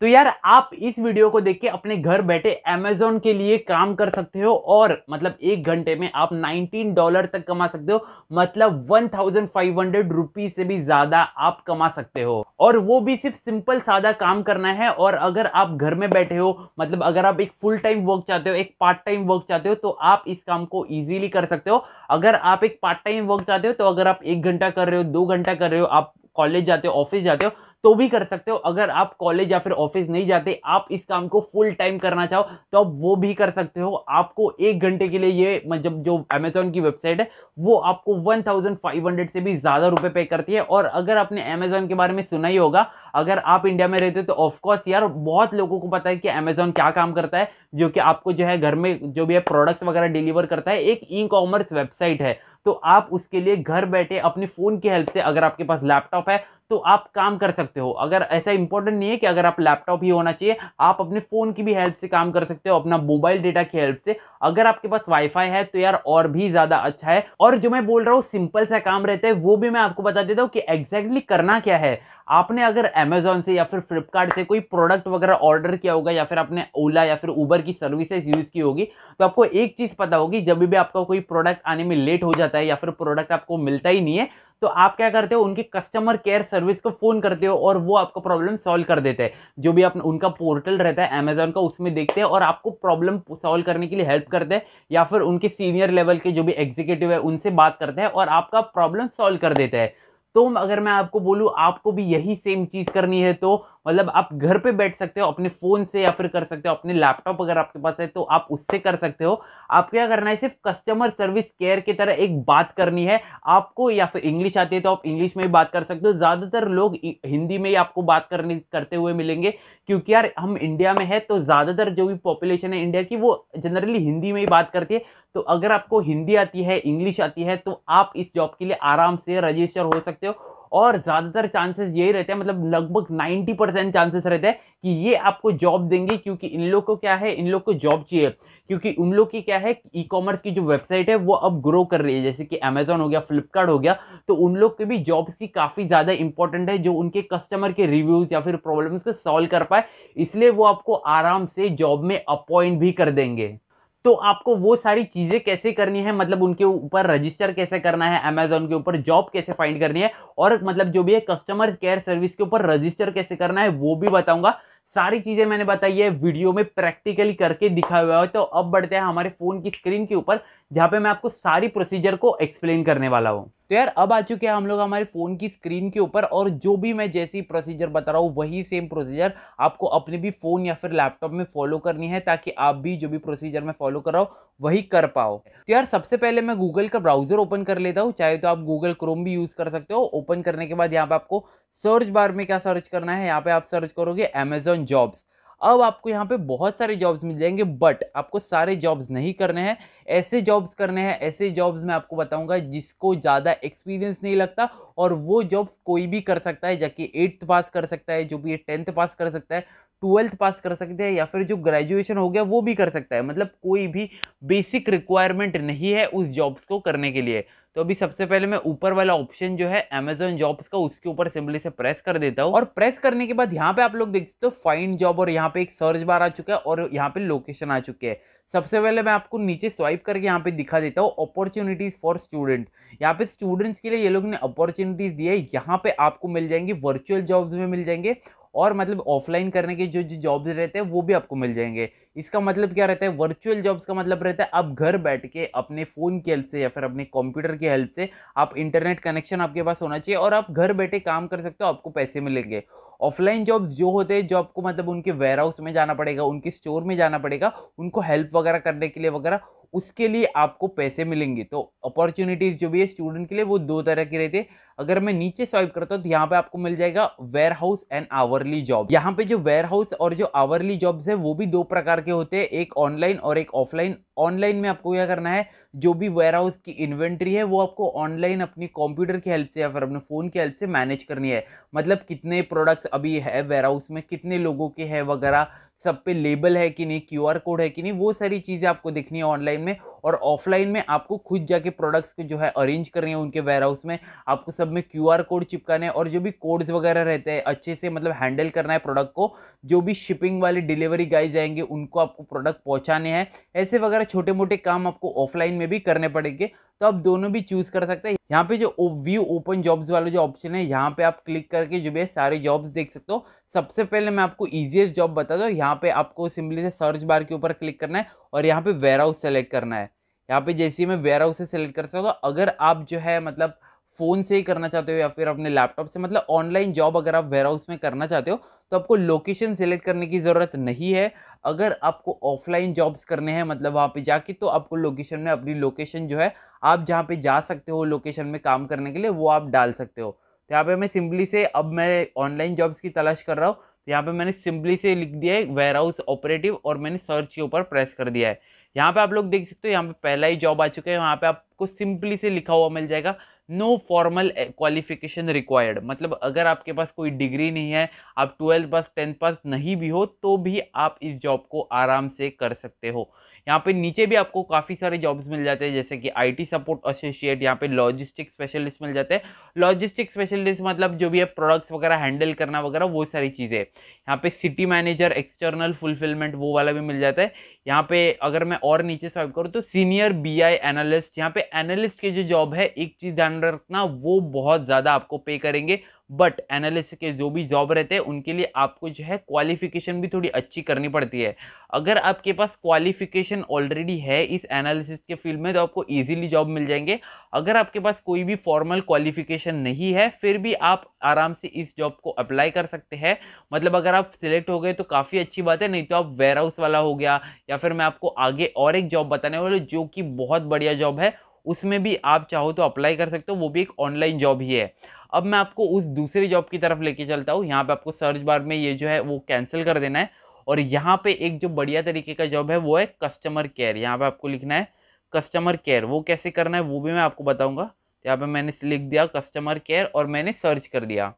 तो यार आप इस वीडियो को देख के अपने घर बैठे अमेजोन के लिए काम कर सकते हो और मतलब एक घंटे में आप 19 डॉलर तक कमा सकते हो मतलब 1500 थाउजेंड से भी ज्यादा आप कमा सकते हो और वो भी सिर्फ सिंपल सादा काम करना है और अगर आप घर में बैठे हो मतलब अगर आप एक फुल टाइम वर्क चाहते हो एक पार्ट टाइम वर्क चाहते हो तो आप इस काम को ईजिली कर सकते हो अगर आप एक पार्ट टाइम वर्क चाहते हो तो अगर आप एक घंटा कर रहे हो दो घंटा कर रहे हो आप कॉलेज जाते हो ऑफिस जाते हो तो भी कर सकते हो अगर आप कॉलेज या फिर ऑफिस नहीं जाते आप इस काम को फुल टाइम करना चाहो तो आप वो भी कर सकते हो आपको एक घंटे के लिए ये मतलब जो अमेजोन की वेबसाइट है वो आपको 1500 से भी ज़्यादा रुपए पे करती है और अगर आपने अमेजोन के बारे में सुना ही होगा अगर आप इंडिया में रहते हो तो ऑफकोर्स यार बहुत लोगों को पता है कि अमेजोन क्या काम करता है जो कि आपको जो है घर में जो भी है प्रोडक्ट्स वगैरह डिलीवर करता है एक ई कॉमर्स वेबसाइट है तो आप उसके लिए घर बैठे अपने फ़ोन की हेल्प से अगर आपके पास लैपटॉप है तो आप काम कर सकते हो अगर ऐसा इंपॉर्टेंट नहीं है कि अगर आप लैपटॉप ही होना चाहिए आप अपने फ़ोन की भी हेल्प से काम कर सकते हो अपना मोबाइल डेटा की हेल्प से अगर आपके पास वाईफाई है तो यार और भी ज़्यादा अच्छा है और जो मैं बोल रहा हूँ सिंपल सा काम रहता है वो भी मैं आपको बता देता हूँ कि एग्जैक्टली करना क्या है आपने अगर अमेजोन से या फिर फ्लिपकार्ट से कोई प्रोडक्ट वगैरह ऑर्डर किया होगा या फिर आपने ओला या फिर ऊबर की सर्विसेज यूज़ की होगी तो आपको एक चीज़ पता होगी जब भी आपका कोई प्रोडक्ट आने में लेट हो जाता है या फिर प्रोडक्ट आपको मिलता ही नहीं है तो आप क्या करते हो उनकी कस्टमर केयर सर्विस को फ़ोन करते हो और वो आपका प्रॉब्लम सॉल्व कर देते हैं जो भी आप उनका पोर्टल रहता है अमेजोन का उसमें देखते हैं और आपको प्रॉब्लम सॉल्व करने के लिए हेल्प करते हैं या फिर उनके सीनियर लेवल के जो भी एग्जीक्यूटिव है उनसे बात करते हैं और आपका प्रॉब्लम सॉल्व कर देते हैं तो अगर मैं आपको बोलूं आपको भी यही सेम चीज करनी है तो मतलब आप घर पे बैठ सकते हो अपने फ़ोन से या फिर कर सकते हो अपने लैपटॉप अगर आपके पास है तो आप उससे कर सकते हो आप क्या करना है सिर्फ कस्टमर सर्विस केयर की तरह एक बात करनी है आपको या फिर इंग्लिश आती है तो आप इंग्लिश में ही बात कर सकते हो ज़्यादातर लोग हिंदी में ही आपको बात करने करते हुए मिलेंगे क्योंकि यार हम इंडिया में है तो ज़्यादातर जो भी पॉपुलेशन है इंडिया की वो जनरली हिंदी में ही बात करती है तो अगर आपको हिंदी आती है इंग्लिश आती है तो आप इस जॉब के लिए आराम से रजिस्टर हो सकते हो और ज़्यादातर चांसेस यही रहते हैं मतलब लगभग 90 परसेंट चांसेस रहते हैं कि ये आपको जॉब देंगे क्योंकि इन लोग को क्या है इन लोग को जॉब चाहिए क्योंकि उन लोग की क्या है ई कॉमर्स की जो वेबसाइट है वो अब ग्रो कर रही है जैसे कि अमेजोन हो गया फ्लिपकार्ट हो गया तो उन लोग के भी जॉब्स की काफ़ी ज़्यादा इंपॉर्टेंट है जो उनके कस्टमर के रिव्यूज़ या फिर प्रॉब्लम्स को सॉल्व कर पाए इसलिए वो आपको आराम से जॉब में अपॉइंट भी कर देंगे तो आपको वो सारी चीज़ें कैसे करनी है मतलब उनके ऊपर रजिस्टर कैसे करना है अमेजोन के ऊपर जॉब कैसे फाइंड करनी है और मतलब जो भी है कस्टमर केयर सर्विस के ऊपर रजिस्टर कैसे करना है वो भी बताऊंगा सारी चीजें मैंने बताई है वीडियो में प्रैक्टिकली करके दिखा हुआ है तो अब बढ़ते हैं हमारे फोन की स्क्रीन के ऊपर जहां पे मैं आपको सारी प्रोसीजर को एक्सप्लेन करने वाला हूँ तो यार अब आ चुके हैं हम लोग हमारे फोन की स्क्रीन के ऊपर और जो भी मैं जैसी प्रोसीजर बता रहा हूँ वही सेम प्रोसीजर आपको अपने भी फोन या फिर लैपटॉप में फॉलो करनी है ताकि आप भी जो भी प्रोसीजर मैं फॉलो कर रहा हूँ वही कर पाओ तो यार सबसे पहले मैं गूगल का ब्राउजर ओपन कर लेता हूँ चाहे तो आप गूगल क्रोम भी यूज कर सकते हो ओपन करने के बाद यहाँ पे आपको सर्च बार में क्या सर्च करना है यहाँ पे आप सर्च करोगे अमेजोन ऑन जॉब्स अब आपको यहाँ पे बहुत सारे जॉब्स मिल जाएंगे बट आपको सारे जॉब्स नहीं करने हैं ऐसे जॉब्स करने हैं ऐसे जॉब्स मैं आपको बताऊंगा जिसको ज़्यादा एक्सपीरियंस नहीं लगता और वो जॉब्स कोई भी कर सकता है जबकि एट्थ पास कर सकता है जो भी टेंथ पास कर सकता है ट्वेल्थ पास कर सकते हैं या फिर जो ग्रेजुएशन हो गया वो भी कर सकता है मतलब कोई भी बेसिक रिक्वायरमेंट नहीं है उस जॉब्स को करने के लिए तो अभी सबसे पहले मैं ऊपर वाला ऑप्शन जो है अमेजोन जॉब्स का उसके ऊपर सिंपली से प्रेस कर देता हूँ और प्रेस करने के बाद यहाँ पे आप लोग देख सकते हो फाइंड जॉब और यहाँ पे एक सर्च बार आ चुका है और यहाँ पे लोकेशन आ चुके हैं सबसे पहले मैं आपको नीचे स्वाइप करके यहाँ पे दिखा देता हूँ अपॉर्चुनिटीज़ फॉर स्टूडेंट यहाँ पे स्टूडेंट्स के लिए ये लोग ने अपॉर्चुनिटीज़ दी है यहाँ पे आपको मिल जाएंगे वर्चुअल जॉब्स में मिल जाएंगे और मतलब ऑफलाइन करने के जो जो जॉब्स रहते हैं वो भी आपको मिल जाएंगे इसका मतलब क्या रहता है वर्चुअल जॉब्स का मतलब रहता है आप घर बैठ के अपने फ़ोन की हेल्प से या फिर अपने कंप्यूटर की हेल्प से आप इंटरनेट कनेक्शन आपके पास होना चाहिए और आप घर बैठे काम कर सकते हो आपको पैसे मिलेंगे ऑफलाइन जॉब्स जो होते हैं जो आपको मतलब उनके वेयर हाउस में जाना पड़ेगा उनके स्टोर में जाना पड़ेगा उनको हेल्प वगैरह करने के लिए वगैरह उसके लिए आपको पैसे मिलेंगे तो अपॉर्चुनिटीज़ जो भी है स्टूडेंट के लिए वो दो तरह की रहती है अगर मैं नीचे स्वाइप करता हूँ तो यहाँ पे आपको मिल जाएगा warehouse and hourly job यहाँ पे जो वेयर हाउस और जो आवरली जॉब्स है वो भी दो प्रकार के होते हैं एक ऑनलाइन और एक ऑफलाइन ऑनलाइन में आपको क्या करना है जो भी वेयर हाउस की इन्वेंट्री है वो आपको ऑनलाइन अपनी कंप्यूटर की हेल्प से या फिर अपने फ़ोन की हेल्प से मैनेज करनी है मतलब कितने प्रोडक्ट्स अभी है वेयर हाउस में कितने लोगों के है वगैरह सब पे लेबल है कि नहीं आर कोड है कि नहीं वो सारी चीज़ें आपको देखनी है ऑनलाइन में और ऑफलाइन में आपको खुद जाके प्रोडक्ट्स को जो है अरेंज करनी है उनके वेयर हाउस में आपको सब में क्यू कोड चिपकाने और जो भी कोड्स वगैरह रहते हैं अच्छे से मतलब हैंडल करना है प्रोडक्ट को जो भी शिपिंग वाले डिलीवरी गाइज आएंगे उनको आपको प्रोडक्ट पहुँचाने हैं ऐसे वगैरह छोटे मोटे काम आपको ऑफलाइन में भी करने पड़ेंगे तो आप दोनों भी चूज़ कर सकते हैं यहाँ पे जो व्यू ओपन जॉब्स वाला जो ऑप्शन है यहाँ पे आप क्लिक करके जो भी है सारे जॉब्स देख सकते हो सबसे पहले मैं आपको ईजिएस्ट जॉब बता दो यहाँ यहाँ पे आपको सिंपली से सर्च बार के ऊपर क्लिक करना है और यहाँ पे वेयर हाउस सेलेक्ट करना है यहाँ पे जैसे मैं वेयर हाउस सेलेक्ट कर सकता हूँ तो अगर आप जो है मतलब फ़ोन से ही करना चाहते हो या फिर अपने लैपटॉप से मतलब ऑनलाइन जॉब अगर आप वेयर हाउस में करना चाहते हो तो आपको लोकेशन सेलेक्ट करने की ज़रूरत नहीं है अगर आपको ऑफलाइन जॉब्स करने हैं मतलब वहाँ पे जाके तो आपको लोकेशन में अपनी लोकेशन जो है आप जहाँ पे जा सकते हो लोकेशन में काम करने के लिए वो आप डाल सकते हो तो यहाँ पे मैं सिंपली से अब मैं ऑनलाइन जॉब्स की तलाश कर रहा हूँ यहाँ पे मैंने सिंपली से लिख दिया है वेयर हाउस ऑपरेटिव और मैंने सर्च के ऊपर प्रेस कर दिया है यहाँ पे आप लोग देख सकते हो यहाँ पे पहला ही जॉब आ चुका है यहाँ पे आपको सिंपली से लिखा हुआ मिल जाएगा नो फॉर्मल क्वालिफिकेशन रिक्वायर्ड मतलब अगर आपके पास कोई डिग्री नहीं है आप ट्वेल्थ पास टेंथ पास नहीं भी हो तो भी आप इस जॉब को आराम से कर सकते हो यहाँ पे नीचे भी आपको काफ़ी सारे जॉब्स मिल जाते हैं जैसे कि आईटी सपोर्ट एसोसिएट यहाँ पे लॉजिस्टिक स्पेशलिस्ट मिल जाते हैं लॉजिस्टिक स्पेशलिस्ट मतलब जो भी है प्रोडक्ट्स वगैरह हैंडल करना वगैरह वो सारी चीज़ें यहाँ पे सिटी मैनेजर एक्सटर्नल फुलफिलमेंट वो वाला भी मिल जाता है यहाँ पे अगर मैं और नीचे स्वाइप करूँ तो सीनियर बी आई एनालिस्ट यहाँ पे एनालिस्ट के जो जॉब है एक चीज़ ध्यान रखना वो बहुत ज़्यादा आपको पे करेंगे बट एनालिस के जो भी जॉब रहते हैं उनके लिए आपको जो है क्वालिफिकेशन भी थोड़ी अच्छी करनी पड़ती है अगर आपके पास क्वालिफिकेशन ऑलरेडी है इस एनालिसिस के फील्ड में तो आपको ईजिली जॉब मिल जाएंगे अगर आपके पास कोई भी फॉर्मल क्वालिफिकेशन नहीं है फिर भी आप आराम से इस जॉब को अप्लाई कर सकते हैं मतलब अगर आप सिलेक्ट हो गए तो काफ़ी अच्छी बात है नहीं तो आप वेयर हाउस वाला हो गया या फिर मैं आपको आगे और एक जॉब बताने वाला जो कि बहुत बढ़िया जॉब है उसमें भी आप चाहो तो अप्लाई कर सकते हो वो भी एक ऑनलाइन जॉब ही है अब मैं आपको उस दूसरी जॉब की तरफ लेके चलता हूँ यहाँ पे आपको सर्च बार में ये जो है वो कैंसिल कर देना है और यहाँ पे एक जो बढ़िया तरीके का जॉब है वो है कस्टमर केयर यहाँ पे आपको लिखना है कस्टमर केयर वो कैसे करना है वो भी मैं आपको बताऊँगा यहाँ पर मैंने लिख दिया कस्टमर केयर और मैंने सर्च कर दिया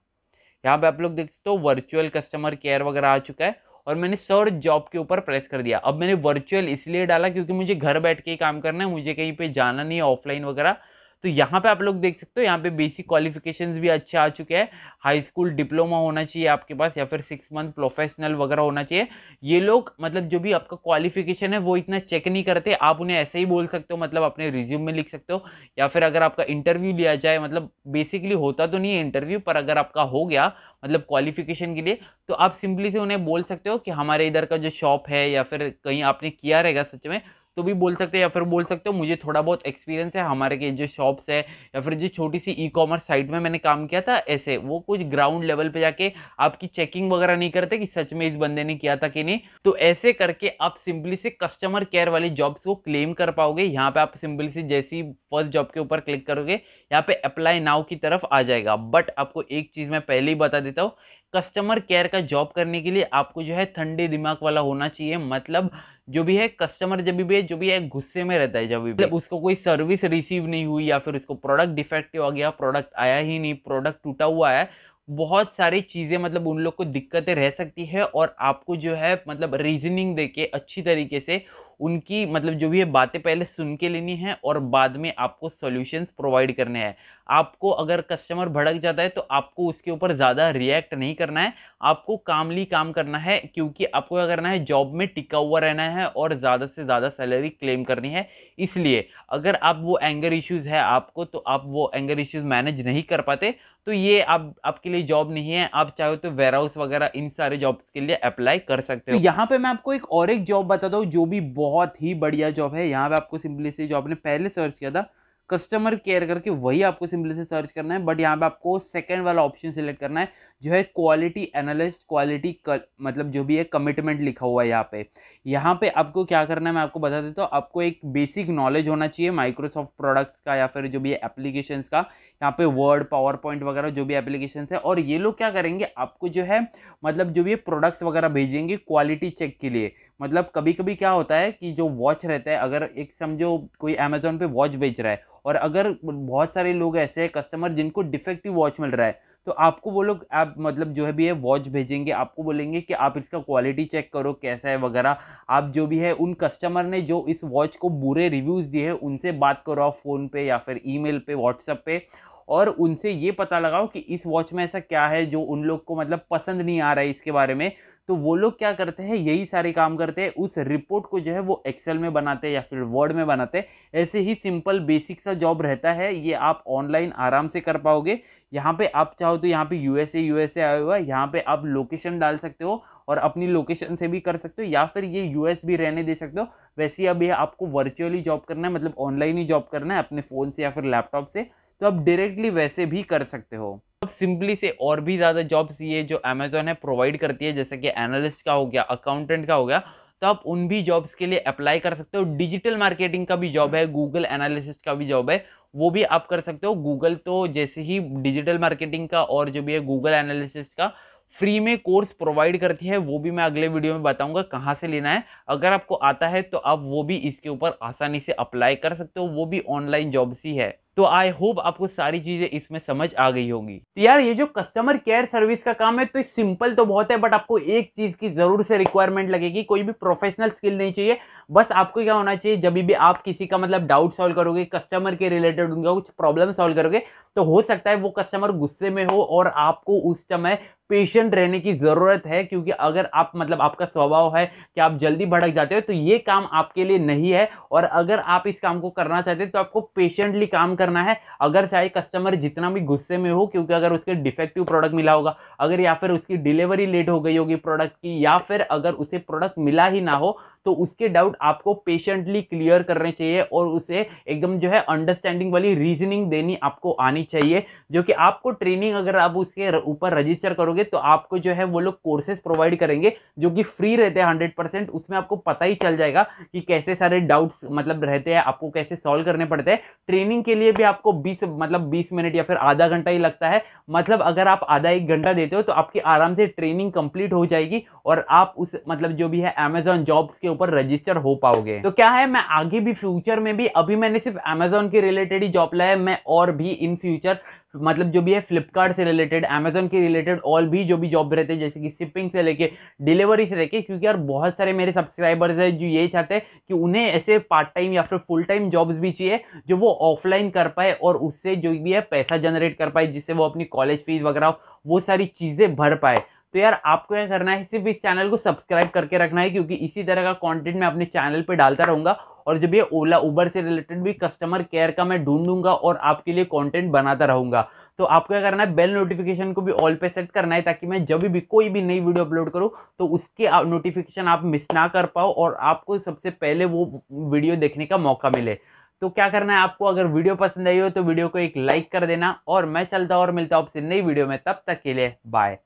यहाँ पे आप लोग देख सकते हो वर्चुअल कस्टमर केयर वगैरह आ चुका है और मैंने सर्च जॉब के ऊपर प्रेस कर दिया अब मैंने वर्चुअल इसलिए डाला क्योंकि मुझे घर बैठ के ही काम करना है मुझे कहीं पे जाना नहीं है ऑफलाइन वगैरह तो यहाँ पे आप लोग देख सकते हो यहाँ पे बेसिक क्वालिफिकेशंस भी अच्छे आ चुके हैं हाई स्कूल डिप्लोमा होना चाहिए आपके पास या फिर सिक्स मंथ प्रोफेशनल वगैरह होना चाहिए ये लोग मतलब जो भी आपका क्वालिफिकेशन है वो इतना चेक नहीं करते आप उन्हें ऐसे ही बोल सकते हो मतलब अपने रिज्यूम में लिख सकते हो या फिर अगर आपका इंटरव्यू लिया जाए मतलब बेसिकली होता तो नहीं है इंटरव्यू पर अगर आपका हो गया मतलब क्वालिफिकेशन के लिए तो आप सिंपली से उन्हें बोल सकते हो कि हमारे इधर का जो शॉप है या फिर कहीं आपने किया रहेगा सच में तो भी बोल सकते हो या फिर बोल सकते हो मुझे थोड़ा बहुत एक्सपीरियंस है हमारे के जो शॉप्स है या फिर जो छोटी सी ई कॉमर्स साइट में मैंने काम किया था ऐसे वो कुछ ग्राउंड लेवल पे जाके आपकी चेकिंग वगैरह नहीं करते कि सच में इस बंदे ने किया था कि नहीं तो ऐसे करके आप सिंपली से कस्टमर केयर वाली जॉब्स को क्लेम कर पाओगे यहाँ पे आप सिंपली से जैसी फर्स्ट जॉब के ऊपर क्लिक करोगे यहाँ पे अप्लाई नाउ की तरफ आ जाएगा बट आपको एक चीज़ मैं पहले ही बता देता हूँ कस्टमर केयर का जॉब करने के लिए आपको जो है ठंडे दिमाग वाला होना चाहिए मतलब जो भी है कस्टमर जब भी है जो भी है गुस्से में रहता है जब भी मतलब उसको कोई सर्विस रिसीव नहीं हुई या फिर उसको प्रोडक्ट डिफेक्टिव आ गया प्रोडक्ट आया ही नहीं प्रोडक्ट टूटा हुआ है बहुत सारी चीज़ें मतलब उन लोग को दिक्कतें रह सकती है और आपको जो है मतलब रीजनिंग देके अच्छी तरीके से उनकी मतलब जो भी है बातें पहले सुन के लेनी है और बाद में आपको सॉल्यूशंस प्रोवाइड करने हैं आपको अगर कस्टमर भड़क जाता है तो आपको उसके ऊपर ज़्यादा रिएक्ट नहीं करना है आपको कामली काम करना है क्योंकि आपको क्या करना है जॉब में टिका हुआ रहना है और ज़्यादा से ज़्यादा सैलरी क्लेम करनी है इसलिए अगर आप वो एंगर इश्यूज़ है आपको तो आप वो एंगर इश्यूज़ मैनेज नहीं कर पाते तो ये आप आपके लिए जॉब नहीं है आप चाहो तो वेयर हाउस वगैरह इन सारे जॉब्स के लिए अप्लाई कर सकते तो हो तो यहाँ पे मैं आपको एक और एक जॉब बताता हूँ जो भी बहुत बहुत ही बढ़िया जॉब है यहाँ पे आपको सिंपली से जो आपने पहले सर्च किया था कस्टमर केयर करके वही आपको सिंपली से सर्च करना है बट यहाँ पे आपको सेकेंड वाला ऑप्शन सिलेक्ट करना है जो है क्वालिटी एनालिस्ट क्वालिटी मतलब जो भी है कमिटमेंट लिखा हुआ है यहाँ पे यहाँ पे आपको क्या करना है मैं आपको बता देता हूँ आपको एक बेसिक नॉलेज होना चाहिए माइक्रोसॉफ्ट प्रोडक्ट्स का या फिर जो भी एप्लीकेशन का यहाँ पे वर्ड पावर पॉइंट वगैरह जो भी एप्लीकेशन है और ये लोग क्या करेंगे आपको जो है मतलब जो भी प्रोडक्ट्स वगैरह भेजेंगे क्वालिटी चेक के लिए मतलब कभी कभी क्या होता है कि जो वॉच रहता है अगर एक समझो कोई अमेजोन पे वॉच बेच रहा है और अगर बहुत सारे लोग ऐसे हैं कस्टमर जिनको डिफेक्टिव वॉच मिल रहा है तो आपको वो लोग आप मतलब जो है भी है वॉच भेजेंगे आपको बोलेंगे कि आप इसका क्वालिटी चेक करो कैसा है वगैरह आप जो भी है उन कस्टमर ने जो इस वॉच को बुरे रिव्यूज़ दिए हैं उनसे बात करो आप फ़ोन पे या फिर ईमेल पे व्हाट्सअप पे और उनसे ये पता लगाओ कि इस वॉच में ऐसा क्या है जो उन लोग को मतलब पसंद नहीं आ रहा है इसके बारे में तो वो लोग क्या करते हैं यही सारे काम करते हैं उस रिपोर्ट को जो है वो एक्सेल में बनाते हैं या फिर वर्ड में बनाते हैं ऐसे ही सिंपल बेसिक सा जॉब रहता है ये आप ऑनलाइन आराम से कर पाओगे यहाँ पे आप चाहो तो यहाँ पे यूएसए यूएसए आया हुआ है यहाँ पे आप लोकेशन डाल सकते हो और अपनी लोकेशन से भी कर सकते हो या फिर ये यूएस भी रहने दे सकते हो वैसे ही अभी आपको वर्चुअली जॉब करना है मतलब ऑनलाइन ही जॉब करना है अपने फ़ोन से या फिर लैपटॉप से तो आप डायरेक्टली वैसे भी कर सकते हो सिंपली से और भी ज़्यादा जॉब्स ये जो अमेजोन है प्रोवाइड करती है जैसे कि एनालिस्ट का हो गया अकाउंटेंट का हो गया तो आप उन भी जॉब्स के लिए अप्लाई कर सकते हो डिजिटल मार्केटिंग का भी जॉब है गूगल एनालिसिस का भी जॉब है वो भी आप कर सकते हो गूगल तो जैसे ही डिजिटल मार्केटिंग का और जो भी है गूगल एनालिसिस का फ्री में कोर्स प्रोवाइड करती है वो भी मैं अगले वीडियो में बताऊंगा कहाँ से लेना है अगर आपको आता है तो आप वो भी इसके ऊपर आसानी से अप्लाई कर सकते हो वो भी ऑनलाइन जॉब्स ही है तो आई होप आपको सारी चीजें इसमें समझ आ गई होगी तो यार ये जो कस्टमर केयर सर्विस का काम है तो सिंपल तो बहुत है बट आपको एक चीज की जरूर से रिक्वायरमेंट लगेगी कोई भी प्रोफेशनल स्किल नहीं चाहिए बस आपको क्या होना चाहिए जब भी आप किसी का मतलब डाउट सॉल्व करोगे कस्टमर के रिलेटेड उनका कुछ प्रॉब्लम सॉल्व करोगे तो हो सकता है वो कस्टमर गुस्से में हो और आपको उस समय पेशेंट रहने की ज़रूरत है क्योंकि अगर आप मतलब आपका स्वभाव है कि आप जल्दी भड़क जाते हो तो ये काम आपके लिए नहीं है और अगर आप इस काम को करना चाहते हैं तो आपको पेशेंटली काम करना है अगर चाहे कस्टमर जितना भी गुस्से में हो क्योंकि अगर उसके डिफेक्टिव प्रोडक्ट मिला होगा अगर या फिर उसकी डिलीवरी लेट हो गई होगी प्रोडक्ट की या फिर अगर उसे प्रोडक्ट मिला ही ना हो तो उसके डाउट आपको पेशेंटली क्लियर करने चाहिए और उसे एकदम जो है अंडरस्टैंडिंग वाली रीजनिंग देनी आपको आनी चाहिए जो कि आपको ट्रेनिंग अगर आप उसके ऊपर रजिस्टर करोगे करोगे तो आपको जो है वो लोग कोर्सेज प्रोवाइड करेंगे जो कि फ्री रहते हैं हंड्रेड परसेंट उसमें आपको पता ही चल जाएगा कि कैसे सारे डाउट्स मतलब रहते हैं आपको कैसे सॉल्व करने पड़ते हैं ट्रेनिंग के लिए भी आपको बीस मतलब बीस मिनट या फिर आधा घंटा ही लगता है मतलब अगर आप आधा एक घंटा देते हो तो आपकी आराम से ट्रेनिंग कंप्लीट हो जाएगी और आप उस मतलब जो भी है अमेजोन जॉब्स के ऊपर रजिस्टर हो पाओगे तो क्या है मैं आगे भी फ्यूचर में भी अभी मैंने सिर्फ अमेजोन के रिलेटेड ही जॉब लाया मैं और भी इन फ्यूचर मतलब जो भी है फ्लिपकार्ट से रिलेटेड अमेजोन के रिलेटेड और भी जो भी जॉब रहते हैं जैसे कि शिपिंग से लेके डिलीवरी से लेके क्योंकि यार बहुत सारे मेरे सब्सक्राइबर्स हैं जो ये चाहते हैं कि उन्हें ऐसे पार्ट टाइम या फिर फुल टाइम जॉब्स भी चाहिए जो वो ऑफलाइन कर पाए और उससे जो भी है पैसा जनरेट कर पाए जिससे वो अपनी कॉलेज फीस वगैरह वो सारी चीज़ें भर पाए तो यार आपको क्या करना है सिर्फ इस चैनल को सब्सक्राइब करके रखना है क्योंकि इसी तरह का कंटेंट मैं अपने चैनल पे डालता रहूँगा और जब ये ओला उबर से रिलेटेड भी कस्टमर केयर का मैं ढूंढूंगा और आपके लिए कंटेंट बनाता रहूंगा तो आपको क्या करना है बेल नोटिफिकेशन को भी ऑल पे सेट करना है ताकि मैं जब भी कोई भी नई वीडियो अपलोड करूँ तो उसके नोटिफिकेशन आप मिस ना कर पाओ और आपको सबसे पहले वो वीडियो देखने का मौका मिले तो क्या करना है आपको अगर वीडियो पसंद आई हो तो वीडियो को एक लाइक कर देना और मैं चलता और मिलता हूँ आपसे नई वीडियो में तब तक के लिए बाय